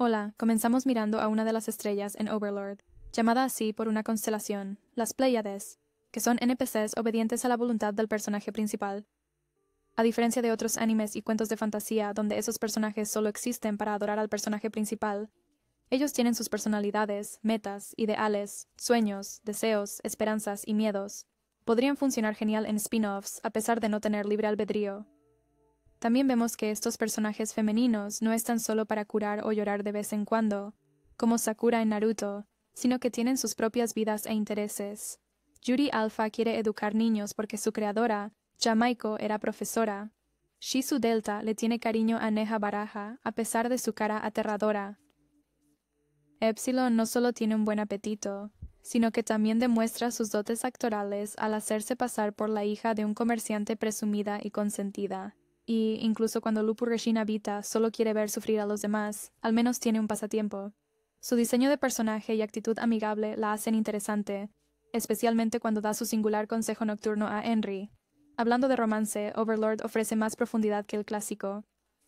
Hola, comenzamos mirando a una de las estrellas en Overlord, llamada así por una constelación, las Pleiades, que son NPCs obedientes a la voluntad del personaje principal. A diferencia de otros animes y cuentos de fantasía donde esos personajes solo existen para adorar al personaje principal, ellos tienen sus personalidades, metas, ideales, sueños, deseos, esperanzas y miedos. Podrían funcionar genial en spin-offs a pesar de no tener libre albedrío, también vemos que estos personajes femeninos no están solo para curar o llorar de vez en cuando, como Sakura en Naruto, sino que tienen sus propias vidas e intereses. Yuri Alpha quiere educar niños porque su creadora, Jamaiko, era profesora. Shizu Delta le tiene cariño a Neja Baraja, a pesar de su cara aterradora. Epsilon no solo tiene un buen apetito, sino que también demuestra sus dotes actorales al hacerse pasar por la hija de un comerciante presumida y consentida y, incluso cuando Lupu Regina habita, solo quiere ver sufrir a los demás, al menos tiene un pasatiempo. Su diseño de personaje y actitud amigable la hacen interesante, especialmente cuando da su singular consejo nocturno a Henry. Hablando de romance, Overlord ofrece más profundidad que el clásico.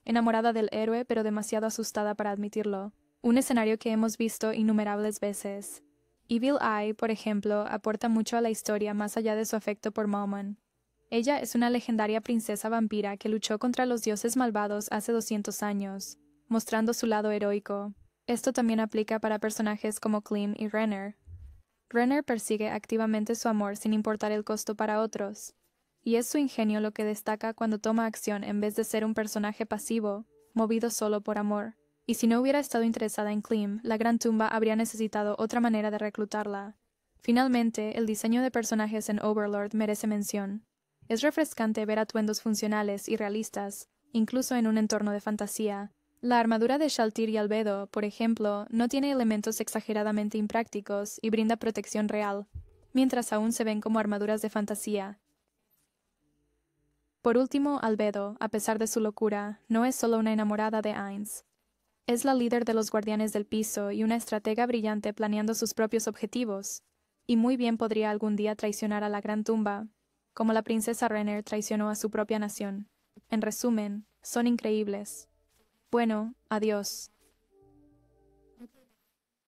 Enamorada del héroe, pero demasiado asustada para admitirlo. Un escenario que hemos visto innumerables veces. Evil Eye, por ejemplo, aporta mucho a la historia más allá de su afecto por Mauman. Ella es una legendaria princesa vampira que luchó contra los dioses malvados hace 200 años, mostrando su lado heroico. Esto también aplica para personajes como Klim y Renner. Renner persigue activamente su amor sin importar el costo para otros, y es su ingenio lo que destaca cuando toma acción en vez de ser un personaje pasivo, movido solo por amor. Y si no hubiera estado interesada en Klim, la Gran Tumba habría necesitado otra manera de reclutarla. Finalmente, el diseño de personajes en Overlord merece mención. Es refrescante ver atuendos funcionales y realistas, incluso en un entorno de fantasía. La armadura de Shaltir y Albedo, por ejemplo, no tiene elementos exageradamente imprácticos y brinda protección real, mientras aún se ven como armaduras de fantasía. Por último, Albedo, a pesar de su locura, no es solo una enamorada de Ainz. Es la líder de los guardianes del piso y una estratega brillante planeando sus propios objetivos, y muy bien podría algún día traicionar a la gran tumba, como la princesa Renner traicionó a su propia nación. En resumen, son increíbles. Bueno, adiós.